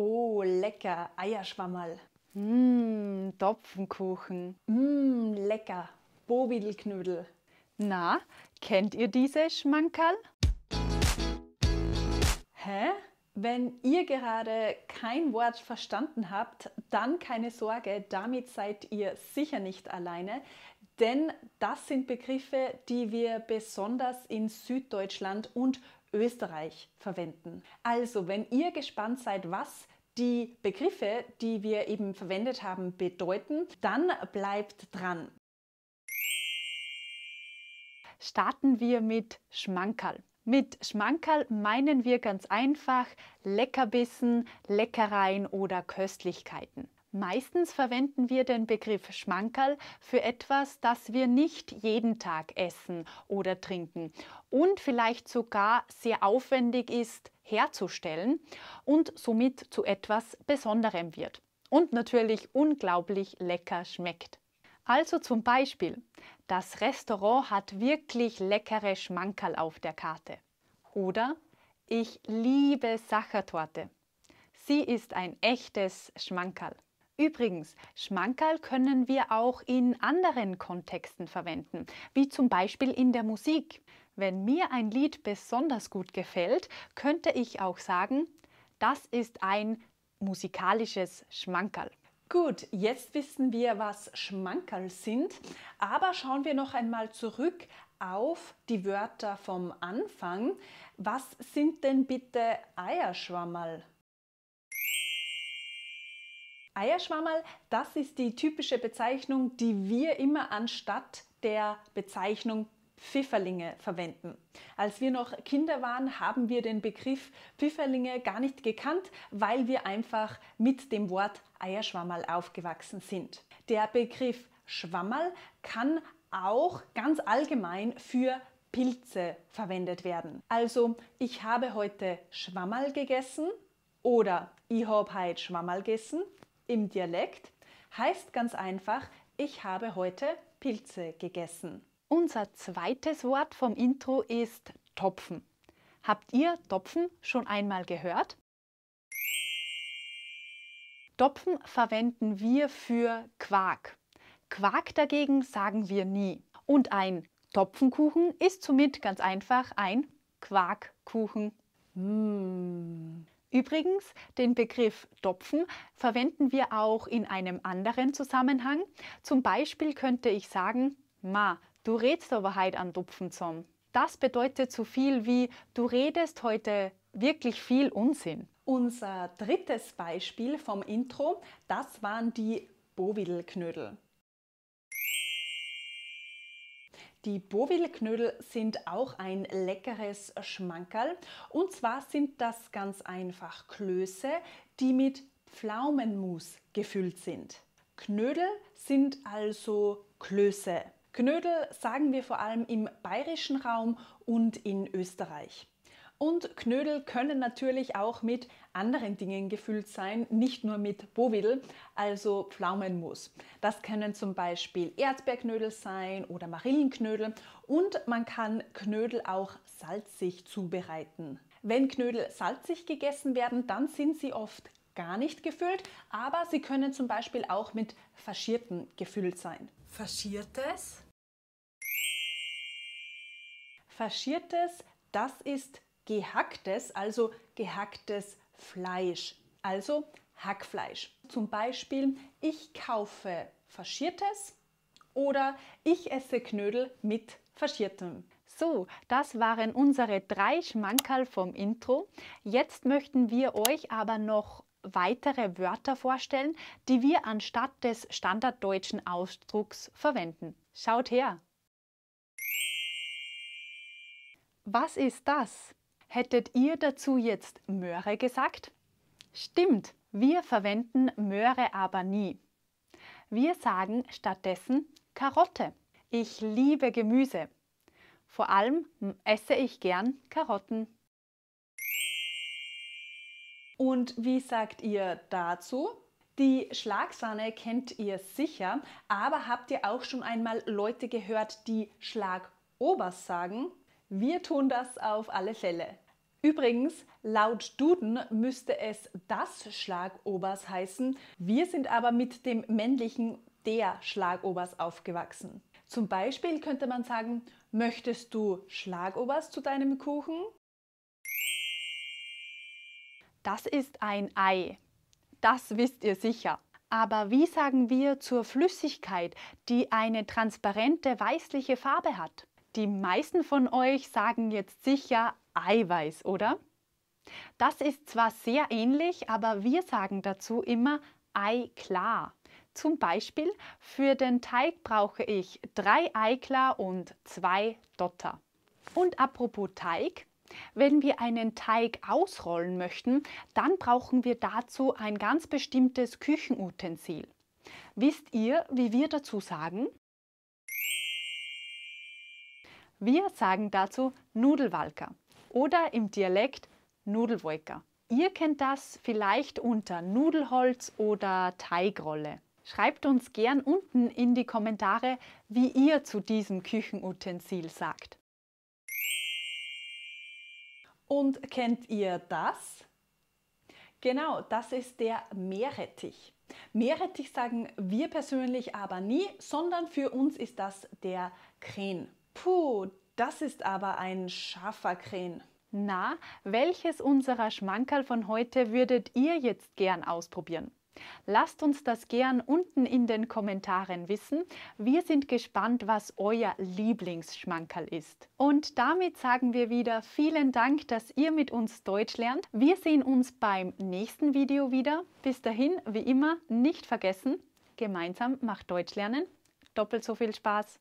Oh, lecker, Eierschwammerl. Mmm, Topfenkuchen. Mmm, lecker, Bobidelknödel. Na, kennt ihr diese Schmankerl? Hä? Wenn ihr gerade kein Wort verstanden habt, dann keine Sorge, damit seid ihr sicher nicht alleine, denn das sind Begriffe, die wir besonders in Süddeutschland und Österreich verwenden. Also, wenn ihr gespannt seid, was die Begriffe, die wir eben verwendet haben, bedeuten, dann bleibt dran. Starten wir mit Schmankerl. Mit Schmankerl meinen wir ganz einfach Leckerbissen, Leckereien oder Köstlichkeiten. Meistens verwenden wir den Begriff Schmankerl für etwas, das wir nicht jeden Tag essen oder trinken und vielleicht sogar sehr aufwendig ist herzustellen und somit zu etwas Besonderem wird und natürlich unglaublich lecker schmeckt. Also zum Beispiel, das Restaurant hat wirklich leckere Schmankerl auf der Karte. Oder ich liebe Sachertorte. Sie ist ein echtes Schmankerl. Übrigens, Schmankerl können wir auch in anderen Kontexten verwenden, wie zum Beispiel in der Musik. Wenn mir ein Lied besonders gut gefällt, könnte ich auch sagen, das ist ein musikalisches Schmankerl. Gut, jetzt wissen wir, was Schmankerl sind, aber schauen wir noch einmal zurück auf die Wörter vom Anfang. Was sind denn bitte Eierschwammerl? Eierschwammerl, das ist die typische Bezeichnung, die wir immer anstatt der Bezeichnung Pfifferlinge verwenden. Als wir noch Kinder waren, haben wir den Begriff Pfifferlinge gar nicht gekannt, weil wir einfach mit dem Wort Eierschwammerl aufgewachsen sind. Der Begriff Schwammerl kann auch ganz allgemein für Pilze verwendet werden. Also, ich habe heute Schwammerl gegessen oder ich habe heute Schwammerl gegessen im Dialekt heißt ganz einfach, ich habe heute Pilze gegessen. Unser zweites Wort vom Intro ist Topfen. Habt ihr Topfen schon einmal gehört? Topfen verwenden wir für Quark. Quark dagegen sagen wir nie. Und ein Topfenkuchen ist somit ganz einfach ein Quarkkuchen. Mmh. Übrigens, den Begriff Topfen verwenden wir auch in einem anderen Zusammenhang. Zum Beispiel könnte ich sagen, Ma, du redst aber heute an Topfen zum. Das bedeutet so viel wie, du redest heute wirklich viel Unsinn. Unser drittes Beispiel vom Intro, das waren die Bovidelknödel. Die Bovilknödel sind auch ein leckeres Schmankerl. Und zwar sind das ganz einfach Klöße, die mit Pflaumenmus gefüllt sind. Knödel sind also Klöße. Knödel sagen wir vor allem im bayerischen Raum und in Österreich. Und Knödel können natürlich auch mit anderen Dingen gefüllt sein, nicht nur mit Bovidel, also Pflaumenmus. Das können zum Beispiel Erdbeerknödel sein oder Marillenknödel und man kann Knödel auch salzig zubereiten. Wenn Knödel salzig gegessen werden, dann sind sie oft gar nicht gefüllt, aber sie können zum Beispiel auch mit Faschierten gefüllt sein. Faschiertes? Faschiertes, das ist gehacktes, also gehacktes Fleisch, also Hackfleisch. Zum Beispiel, ich kaufe faschiertes oder ich esse Knödel mit faschiertem. So, das waren unsere drei Schmankerl vom Intro. Jetzt möchten wir euch aber noch weitere Wörter vorstellen, die wir anstatt des standarddeutschen Ausdrucks verwenden. Schaut her! Was ist das? Hättet ihr dazu jetzt Möhre gesagt? Stimmt, wir verwenden Möhre aber nie. Wir sagen stattdessen Karotte. Ich liebe Gemüse. Vor allem esse ich gern Karotten. Und wie sagt ihr dazu? Die Schlagsahne kennt ihr sicher, aber habt ihr auch schon einmal Leute gehört, die Schlagobers sagen? Wir tun das auf alle Fälle. Übrigens, laut Duden müsste es das Schlagobers heißen. Wir sind aber mit dem männlichen der Schlagobers aufgewachsen. Zum Beispiel könnte man sagen, möchtest du Schlagobers zu deinem Kuchen? Das ist ein Ei. Das wisst ihr sicher. Aber wie sagen wir zur Flüssigkeit, die eine transparente weißliche Farbe hat? Die meisten von euch sagen jetzt sicher Eiweiß, oder? Das ist zwar sehr ähnlich, aber wir sagen dazu immer Eiklar. Zum Beispiel für den Teig brauche ich drei Eiklar und zwei Dotter. Und apropos Teig, wenn wir einen Teig ausrollen möchten, dann brauchen wir dazu ein ganz bestimmtes Küchenutensil. Wisst ihr, wie wir dazu sagen? Wir sagen dazu Nudelwalker oder im Dialekt Nudelwolker. Ihr kennt das vielleicht unter Nudelholz oder Teigrolle. Schreibt uns gern unten in die Kommentare, wie ihr zu diesem Küchenutensil sagt. Und kennt ihr das? Genau, das ist der Meerrettich. Meerrettich sagen wir persönlich aber nie, sondern für uns ist das der Kren. Puh, das ist aber ein scharfer Kren. Na, welches unserer Schmankerl von heute würdet ihr jetzt gern ausprobieren? Lasst uns das gern unten in den Kommentaren wissen. Wir sind gespannt, was euer Lieblingsschmankerl ist. Und damit sagen wir wieder vielen Dank, dass ihr mit uns Deutsch lernt. Wir sehen uns beim nächsten Video wieder. Bis dahin, wie immer, nicht vergessen, gemeinsam macht Deutsch lernen doppelt so viel Spaß.